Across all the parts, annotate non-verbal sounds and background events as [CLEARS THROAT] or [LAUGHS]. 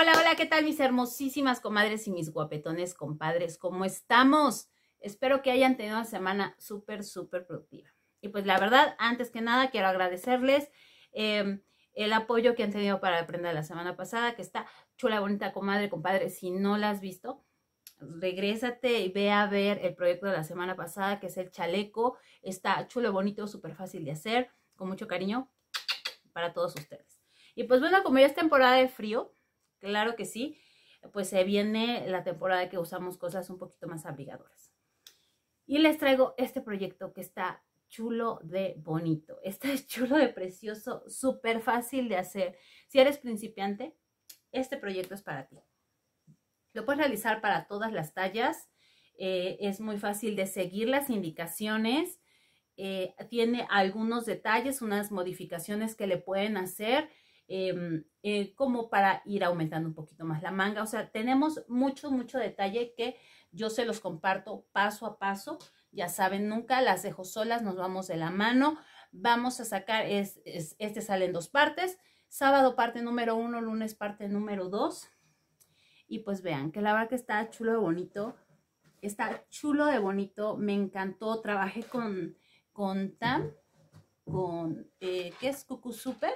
Hola, hola, ¿qué tal mis hermosísimas comadres y mis guapetones compadres? ¿Cómo estamos? Espero que hayan tenido una semana súper, súper productiva. Y pues la verdad, antes que nada, quiero agradecerles em, el apoyo que han tenido para aprender la semana pasada, que está chula, bonita, comadre, compadre. Si no la has visto, regrésate y ve a ver el proyecto de la semana pasada, que es el chaleco. Está chulo, bonito, súper fácil de hacer, con mucho cariño para todos ustedes. Y pues bueno, como ya es temporada de frío, claro que sí, pues se viene la temporada que usamos cosas un poquito más abrigadoras. Y les traigo este proyecto que está chulo de bonito, [LAUGHS] está chulo de precioso, súper fácil de hacer. Si eres principiante, este proyecto es para ti. Lo puedes realizar para todas las tallas, eh, es muy fácil de seguir las indicaciones, eh, tiene algunos detalles, unas modificaciones que le pueden hacer Em, eh, como para ir aumentando un poquito más la manga. O sea, tenemos mucho, mucho detalle que yo se los comparto paso a paso. Ya saben, nunca las dejo solas, nos vamos de la mano. Vamos a sacar, es, este sale en dos partes. Sábado parte número uno, lunes parte número dos. Y pues vean, que la verdad que está chulo de bonito. Está chulo de bonito, me encantó. Trabajé con, con Tam, con, eh, ¿qué es Cucu Super?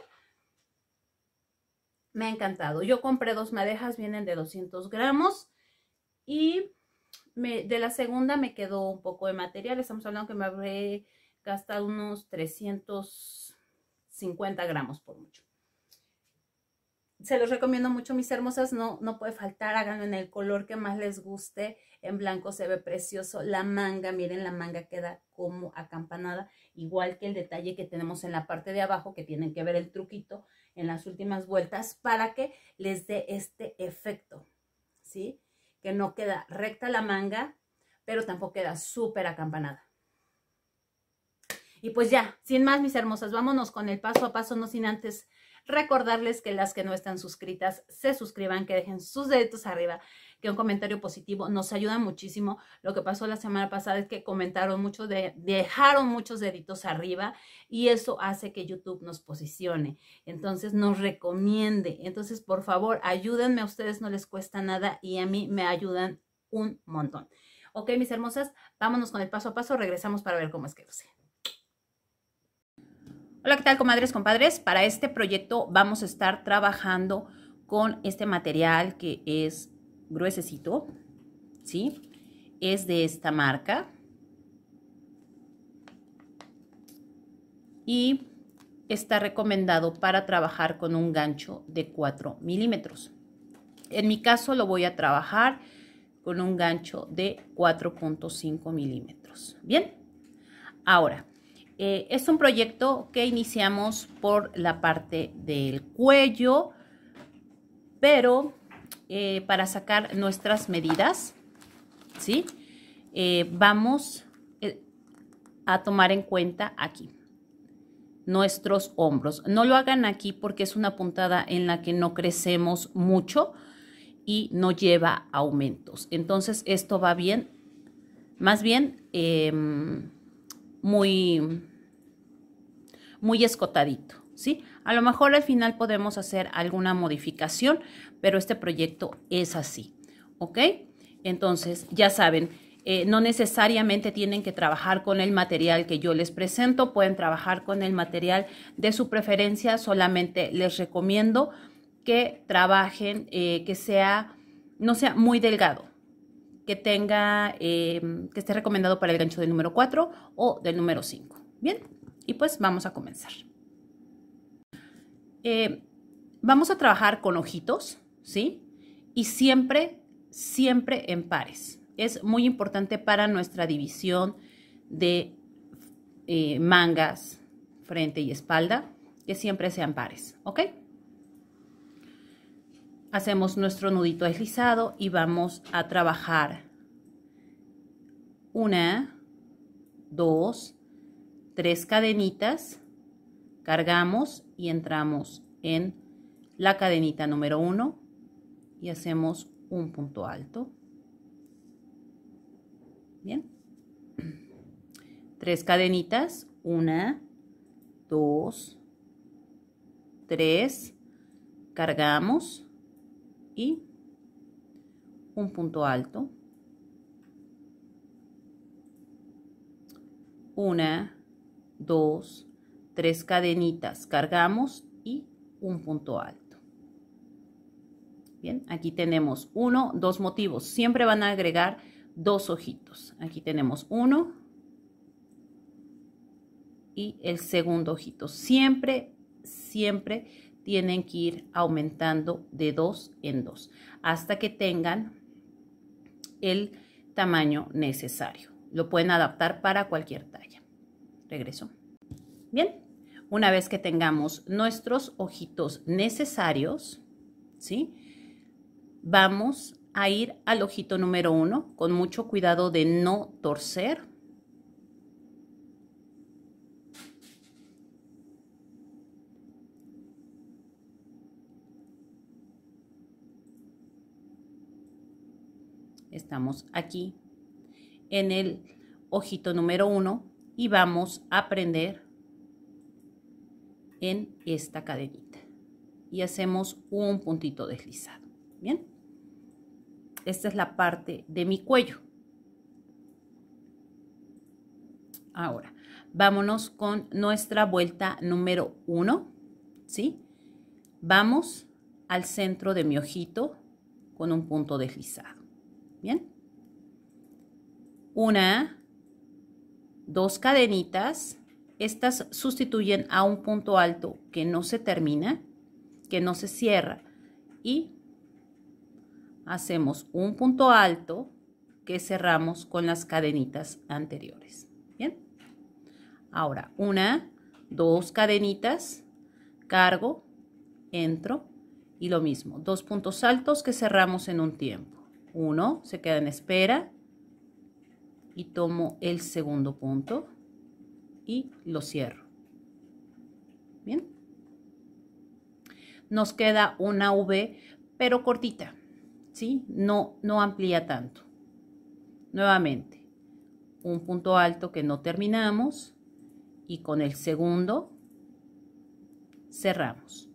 me ha encantado. Yo compré dos madejas, vienen de 200 gramos y de la segunda me quedó un poco de material. Estamos hablando que me habré gastado unos 350 gramos por mucho. Se los recomiendo mucho, mis hermosas. No, no puede faltar, háganlo en el color que más les guste. En blanco se ve precioso. La manga, miren, la manga queda como acampanada. Igual que el detalle que tenemos en la parte de abajo, que tienen que ver el truquito en las últimas vueltas para que les dé este efecto, ¿sí? Que no queda recta la manga, pero tampoco queda súper acampanada. Y pues ya, sin más mis hermosas, vámonos con el paso a paso, no sin antes Recordarles que las que no están suscritas se suscriban, que dejen sus deditos arriba, que un comentario positivo nos ayuda muchísimo. Lo que pasó la semana pasada es que comentaron mucho, dejaron muchos deditos arriba y eso hace que YouTube nos posicione. Entonces nos recomiende. Entonces, por favor, ayúdenme a ustedes, no les cuesta nada y a mí me ayudan un montón. Ok, mis hermosas, vámonos con el paso a paso, regresamos para ver cómo es que Hola, ¿qué tal, comadres, compadres? Para este proyecto vamos a estar trabajando con este material que es gruesecito, ¿sí? Es de esta marca. Y está recomendado para trabajar con un gancho de 4 milímetros. En mi caso lo voy a trabajar con un gancho de 4.5 milímetros. Bien, ahora eh, es un proyecto que iniciamos por la parte del cuello, pero eh, para sacar nuestras medidas, ¿sí? Eh, vamos a tomar en cuenta aquí nuestros hombros. No lo hagan aquí porque es una puntada en la que no crecemos mucho y no lleva aumentos. Entonces esto va bien, más bien em, muy, muy escotadito, ¿sí? A lo mejor al final podemos hacer alguna modificación, pero este proyecto es así, ¿ok? Entonces, ya saben, eh, no necesariamente tienen que trabajar con el material que yo les presento, pueden trabajar con el material de su preferencia, solamente les recomiendo que trabajen, eh, que sea, no sea muy delgado, que tenga, em, que esté recomendado para el gancho del número 4 o del número 5. Bien, y pues vamos a comenzar. Em, vamos a trabajar con ojitos, ¿sí? Y siempre, siempre en pares. Es muy importante para nuestra división de eh, mangas, frente y espalda, que siempre sean pares, ¿ok? hacemos nuestro nudito deslizado y vamos a trabajar una, dos, tres cadenitas, cargamos y entramos en la cadenita número uno y hacemos un punto alto. Bien. Tres cadenitas, una, dos, tres, cargamos y un punto alto, una, dos, tres cadenitas, cargamos y un punto alto. Bien, aquí tenemos uno, dos motivos, siempre van a agregar dos ojitos. Aquí tenemos uno y el segundo ojito, siempre, siempre tienen que ir aumentando de dos en dos hasta que tengan el tamaño necesario. Lo pueden adaptar para cualquier talla. Regreso. Bien, una vez que tengamos nuestros ojitos necesarios, ¿sí? Vamos a ir al ojito número uno con mucho cuidado de no torcer Estamos aquí en el ojito número uno y vamos a prender en esta cadenita. Y hacemos un puntito deslizado. Bien. Esta es la parte de mi cuello. Ahora, vámonos con nuestra vuelta número uno ¿sí? Vamos al centro de mi ojito con un punto deslizado. Bien. Una, dos cadenitas. Estas sustituyen a un punto alto que no se termina, que no se cierra. Y hacemos un punto alto que cerramos con las cadenitas anteriores. Bien. Ahora, una, dos cadenitas, cargo, entro y lo mismo. Dos puntos altos que cerramos en un tiempo uno, se queda en espera y tomo el segundo punto y lo cierro. Bien. Nos queda una V, pero cortita, si No, no amplía tanto. Nuevamente, un punto alto que no terminamos y con el segundo cerramos.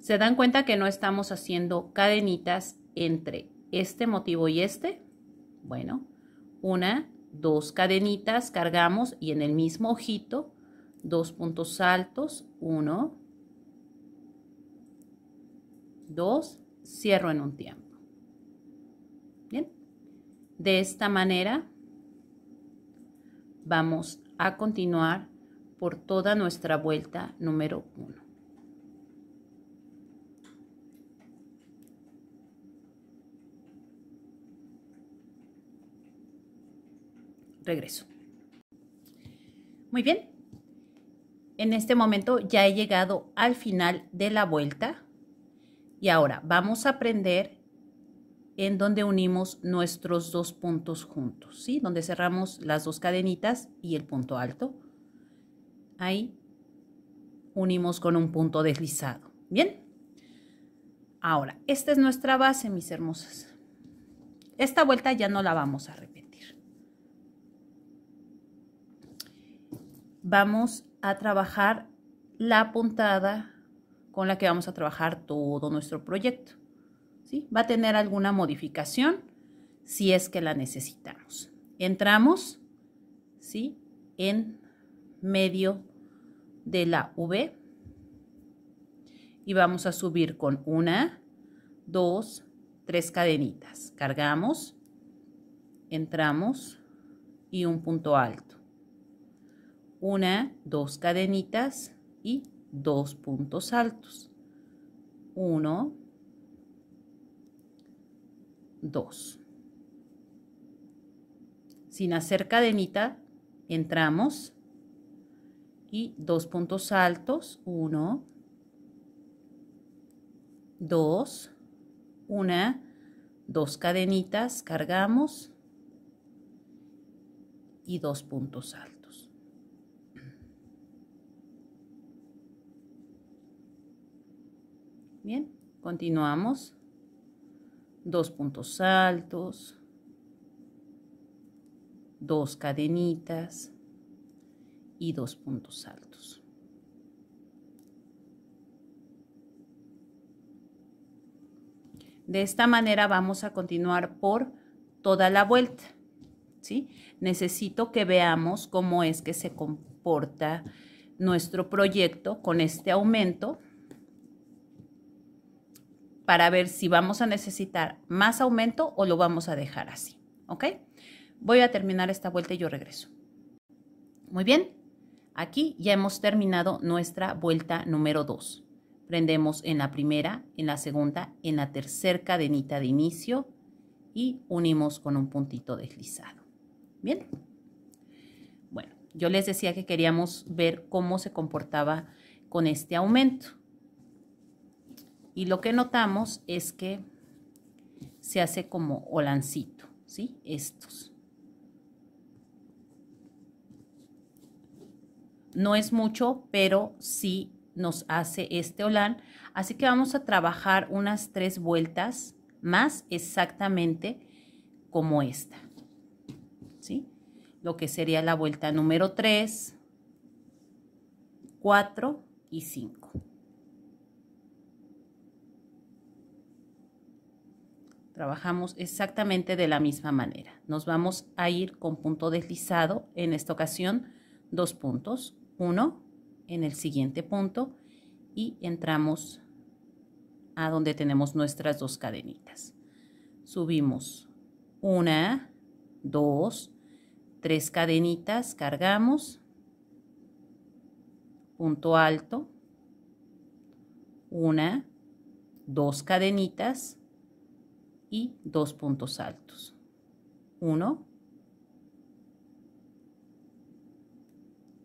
Se dan cuenta que no estamos haciendo cadenitas entre este motivo y este. Bueno, una, dos cadenitas cargamos y en el mismo ojito dos puntos altos, uno, dos, cierro en un tiempo. Bien, de esta manera vamos a continuar por toda nuestra vuelta número uno. regreso. Muy bien, en este momento ya he llegado al final de la vuelta y ahora vamos a aprender en donde unimos nuestros dos puntos juntos, ¿sí? Donde cerramos las dos cadenitas y el punto alto. Ahí unimos con un punto deslizado, ¿bien? Ahora, esta es nuestra base, mis hermosas. Esta vuelta ya no la vamos a repetir. vamos a trabajar la puntada con la que vamos a trabajar todo nuestro proyecto. ¿sí? Va a tener alguna modificación si es que la necesitamos. Entramos ¿sí? en medio de la V y vamos a subir con una, dos, tres cadenitas. Cargamos, entramos y un punto alto una, dos cadenitas y dos puntos altos. Uno, dos. Sin hacer cadenita, entramos y dos puntos altos, uno, dos, una, dos cadenitas, cargamos y dos puntos altos. Bien, continuamos. Dos puntos altos. Dos cadenitas. Y dos puntos altos. De esta manera vamos a continuar por toda la vuelta. ¿sí? Necesito que veamos cómo es que se comporta nuestro proyecto con este aumento para ver si vamos a necesitar más aumento o lo vamos a dejar así. ¿Ok? Voy a terminar esta vuelta y yo regreso. Muy bien, aquí ya hemos terminado nuestra vuelta número 2. Prendemos en la primera, en la segunda, en la tercera cadenita de inicio y unimos con un puntito deslizado. Bien. Bueno, yo les decía que queríamos ver cómo se comportaba con este aumento. Y lo que notamos es que se hace como olancito, ¿sí? Estos. No es mucho, pero sí nos hace este olán. Así que vamos a trabajar unas tres vueltas más exactamente como esta. ¿Sí? Lo que sería la vuelta número 3, 4 y 5. Trabajamos exactamente de la misma manera. Nos vamos a ir con punto deslizado, en esta ocasión dos puntos, uno en el siguiente punto y entramos a donde tenemos nuestras dos cadenitas. Subimos una, dos, tres cadenitas, cargamos, punto alto, una, dos cadenitas, y dos puntos altos. Uno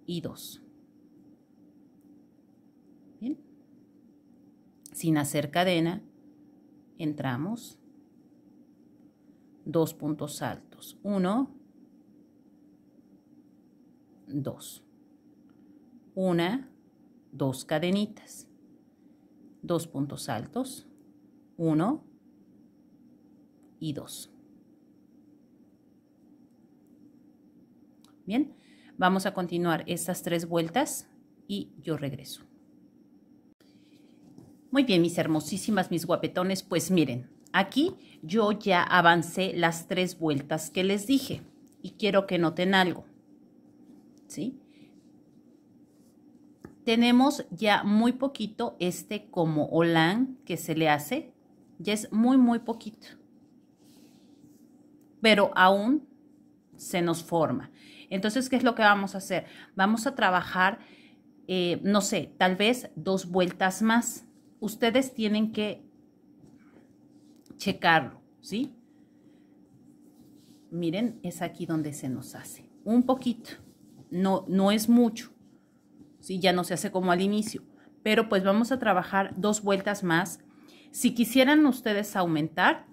y dos. Sin hacer cadena, entramos. Dos puntos altos. Uno, dos. Una, dos cadenitas. Dos puntos altos. Uno, Bien, vamos a continuar estas tres vueltas y yo regreso. Muy bien, mis hermosísimas, mis guapetones, pues miren, aquí yo ya avancé las tres vueltas que les dije y quiero que noten algo, ¿sí? Tenemos ya muy poquito este como olán que se le hace, ya es muy, muy poquito pero aún se nos forma. Entonces, ¿qué es lo que vamos a hacer? Vamos a trabajar, eh, no sé, tal vez dos vueltas más. Ustedes tienen que checarlo, ¿sí? Miren, es aquí donde se nos hace. Un poquito, no, no es mucho, ¿sí? Ya no se hace como al inicio, pero pues vamos a trabajar dos vueltas más. Si quisieran ustedes aumentar,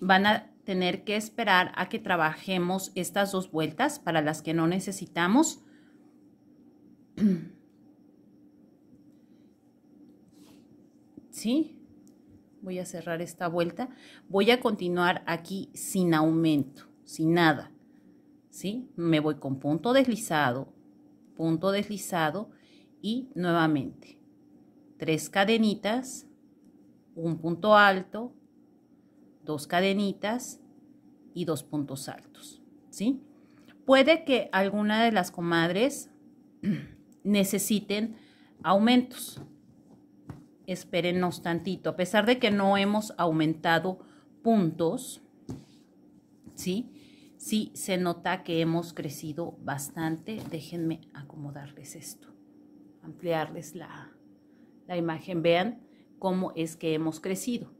van a tener que esperar a que trabajemos estas dos vueltas para las que no necesitamos. [CLEARS THROAT] ¿Sí? Voy a cerrar esta vuelta. Voy a continuar aquí sin aumento, sin nada. ¿Sí? Me voy con punto deslizado, punto deslizado y nuevamente. Tres cadenitas, un punto alto, dos cadenitas y dos puntos altos, ¿sí? Puede que alguna de las comadres [CLEARS THROAT] necesiten aumentos. Espérenos tantito, a pesar de que no hemos aumentado puntos, ¿sí? Sí se nota que hemos crecido bastante. Déjenme acomodarles esto, ampliarles la, la imagen. Vean cómo es que hemos crecido.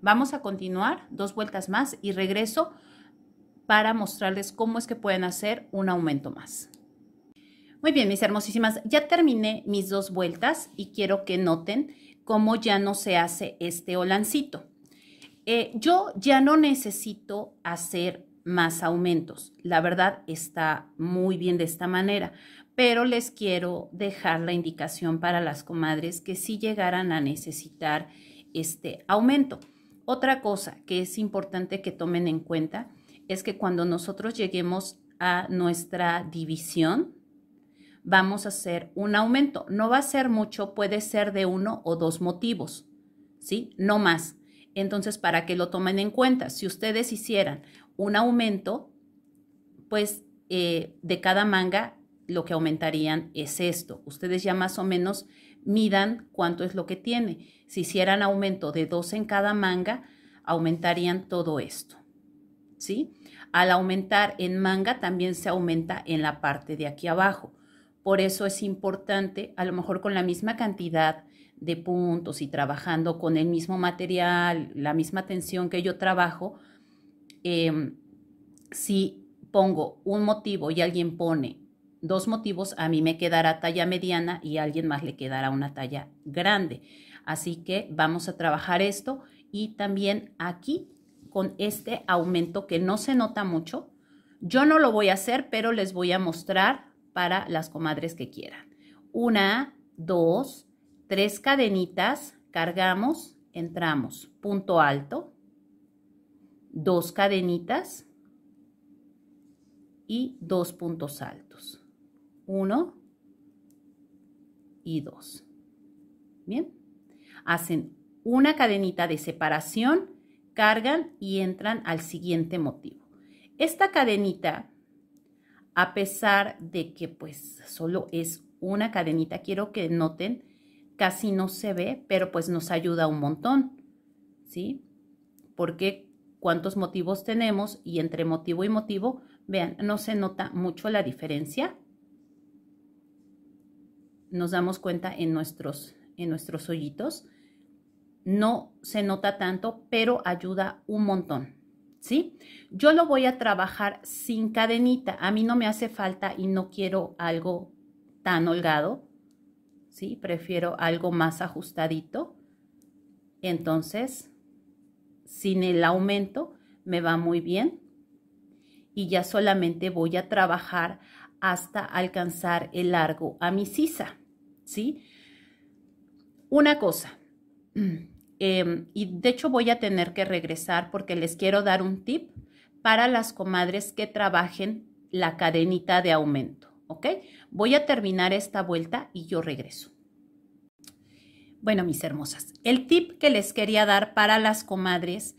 Vamos a continuar dos vueltas más y regreso para mostrarles cómo es que pueden hacer un aumento más. Muy bien, mis hermosísimas, ya terminé mis dos vueltas y quiero que noten cómo ya no se hace este holancito. Eh, yo ya no necesito hacer más aumentos. La verdad está muy bien de esta manera, pero les quiero dejar la indicación para las comadres que si llegaran a necesitar este aumento. Otra cosa que es importante que tomen en cuenta es que cuando nosotros lleguemos a nuestra división, vamos a hacer un aumento. No va a ser mucho, puede ser de uno o dos motivos, ¿sí? No más. Entonces, para que lo tomen en cuenta, si ustedes hicieran un aumento, pues eh, de cada manga lo que aumentarían es esto. Ustedes ya más o menos midan cuánto es lo que tiene. Si hicieran aumento de dos en cada manga, aumentarían todo esto. ¿Sí? Al aumentar en manga también se aumenta en la parte de aquí abajo. Por eso es importante, a lo mejor con la misma cantidad de puntos y trabajando con el mismo material, la misma tensión que yo trabajo, em, si pongo un motivo y alguien pone dos motivos, a mí me quedará talla mediana y a alguien más le quedará una talla grande. Así que vamos a trabajar esto y también aquí con este aumento que no se nota mucho. Yo no lo voy a hacer, pero les voy a mostrar para las comadres que quieran. Una, dos, tres cadenitas, cargamos, entramos, punto alto, dos cadenitas y dos puntos altos. 1 y 2. Bien, hacen una cadenita de separación, cargan y entran al siguiente motivo. Esta cadenita, a pesar de que pues solo es una cadenita, quiero que noten, casi no se ve, pero pues nos ayuda un montón, ¿sí? Porque cuántos motivos tenemos y entre motivo y motivo, vean, no se nota mucho la diferencia, nos damos cuenta en nuestros, en nuestros hoyitos. No se nota tanto, pero ayuda un montón. ¿Sí? Yo lo voy a trabajar sin cadenita. A mí no me hace falta y no quiero algo tan holgado. ¿Sí? Prefiero algo más ajustadito. Entonces, sin el aumento me va muy bien. Y ya solamente voy a trabajar hasta alcanzar el largo a mi sisa. ¿sí? Una cosa, mm, em, y de hecho voy a tener que regresar porque les quiero dar un tip para las comadres que trabajen la cadenita de aumento, ¿ok? Voy a terminar esta vuelta y yo regreso. Bueno, mis hermosas, el tip que les quería dar para las comadres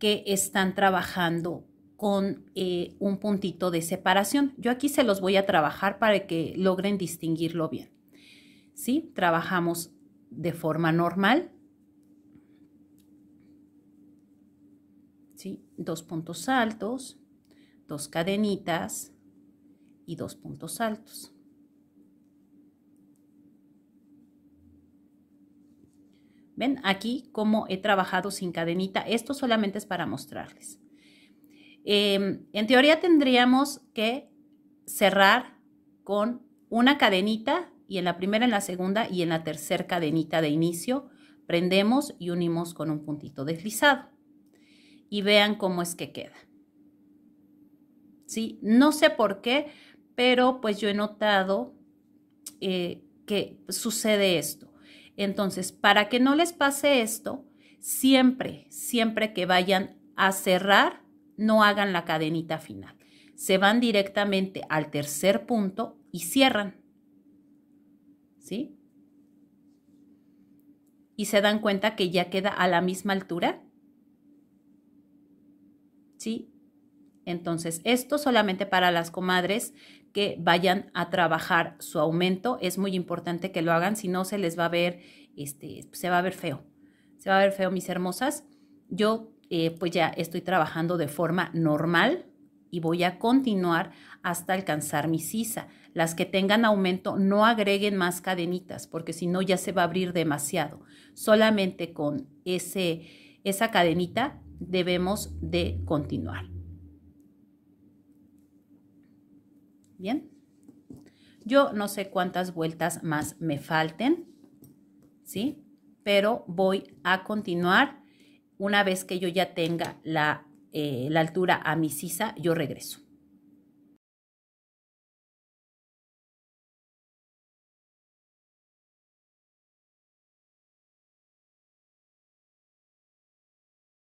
que están trabajando con eh, un puntito de separación. Yo aquí se los voy a trabajar para que logren distinguirlo bien. ¿sí? Trabajamos de forma normal, ¿sí? Dos puntos altos, dos cadenitas y dos puntos altos. ¿Ven? Aquí como he trabajado sin cadenita. Esto solamente es para mostrarles. Em, en teoría tendríamos que cerrar con una cadenita y en la primera, en la segunda y en la tercera cadenita de inicio prendemos y unimos con un puntito deslizado. Y vean cómo es que queda. ¿Sí? No sé por qué, pero pues yo he notado eh, que sucede esto. Entonces, para que no les pase esto, siempre, siempre que vayan a cerrar, no hagan la cadenita final. Se van directamente al tercer punto y cierran. ¿sí? Y se dan cuenta que ya queda a la misma altura. ¿Sí? Entonces, esto solamente para las comadres que vayan a trabajar su aumento. Es muy importante que lo hagan, si no se les va a ver, este, se va a ver feo. Se va a ver feo, mis hermosas. Yo eh, pues ya estoy trabajando de forma normal y voy a continuar hasta alcanzar mi sisa. Las que tengan aumento no agreguen más cadenitas porque si no ya se va a abrir demasiado. Solamente con ese, esa cadenita debemos de continuar. Bien. Yo no sé cuántas vueltas más me falten, ¿sí? Pero voy a continuar. Una vez que yo ya tenga la, eh, la altura a mi sisa, yo regreso.